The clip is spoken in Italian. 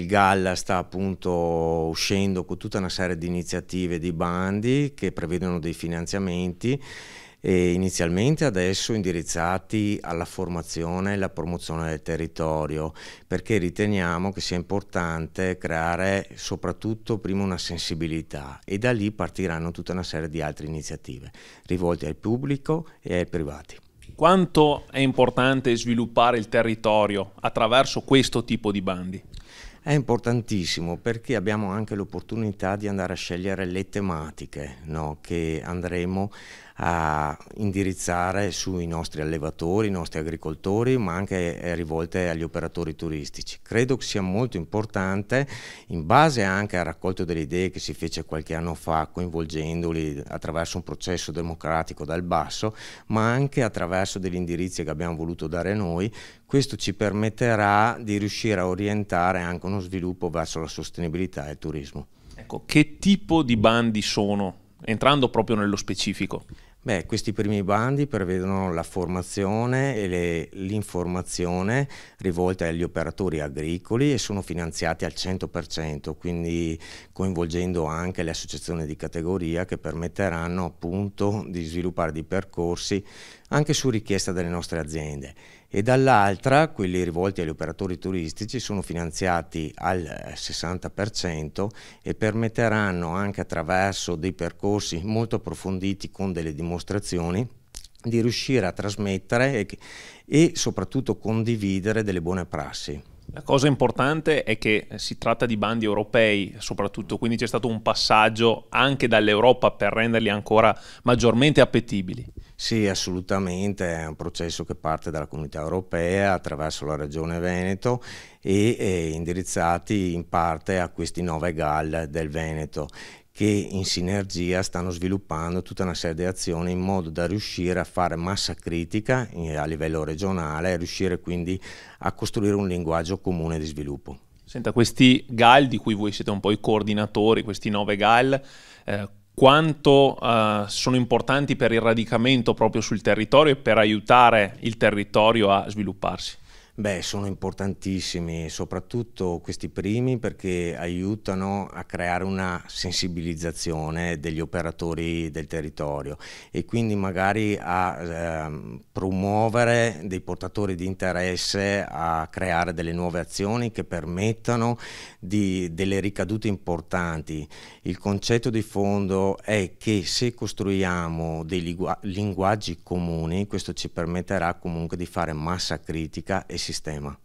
Il Galla sta appunto uscendo con tutta una serie di iniziative di bandi che prevedono dei finanziamenti inizialmente adesso indirizzati alla formazione e alla promozione del territorio perché riteniamo che sia importante creare soprattutto prima una sensibilità e da lì partiranno tutta una serie di altre iniziative rivolte al pubblico e ai privati. Quanto è importante sviluppare il territorio attraverso questo tipo di bandi? È importantissimo perché abbiamo anche l'opportunità di andare a scegliere le tematiche no, che andremo a indirizzare sui nostri allevatori, i nostri agricoltori, ma anche eh, rivolte agli operatori turistici. Credo che sia molto importante, in base anche al raccolto delle idee che si fece qualche anno fa, coinvolgendoli attraverso un processo democratico dal basso, ma anche attraverso degli indirizzi che abbiamo voluto dare noi, questo ci permetterà di riuscire a orientare anche un uno sviluppo verso la sostenibilità e il turismo. Ecco, che tipo di bandi sono? Entrando proprio nello specifico. Beh, questi primi bandi prevedono la formazione e l'informazione rivolta agli operatori agricoli e sono finanziati al 100%, quindi coinvolgendo anche le associazioni di categoria che permetteranno appunto di sviluppare dei percorsi anche su richiesta delle nostre aziende e dall'altra quelli rivolti agli operatori turistici sono finanziati al 60% eh, e permetteranno anche attraverso dei percorsi molto approfonditi con delle dimostrazioni di riuscire a trasmettere e, e soprattutto condividere delle buone prassi. La cosa importante è che si tratta di bandi europei soprattutto, quindi c'è stato un passaggio anche dall'Europa per renderli ancora maggiormente appetibili. Sì, assolutamente, è un processo che parte dalla comunità europea attraverso la regione Veneto e eh, indirizzati in parte a questi nove GAL del Veneto che in sinergia stanno sviluppando tutta una serie di azioni in modo da riuscire a fare massa critica a livello regionale e riuscire quindi a costruire un linguaggio comune di sviluppo. Senta, questi GAL di cui voi siete un po' i coordinatori, questi nove GAL, eh, quanto uh, sono importanti per il radicamento proprio sul territorio e per aiutare il territorio a svilupparsi? Beh, sono importantissimi, soprattutto questi primi perché aiutano a creare una sensibilizzazione degli operatori del territorio e quindi magari a eh, promuovere dei portatori di interesse a creare delle nuove azioni che permettano di, delle ricadute importanti. Il concetto di fondo è che se costruiamo dei linguaggi comuni, questo ci permetterà comunque di fare massa critica e si sistema.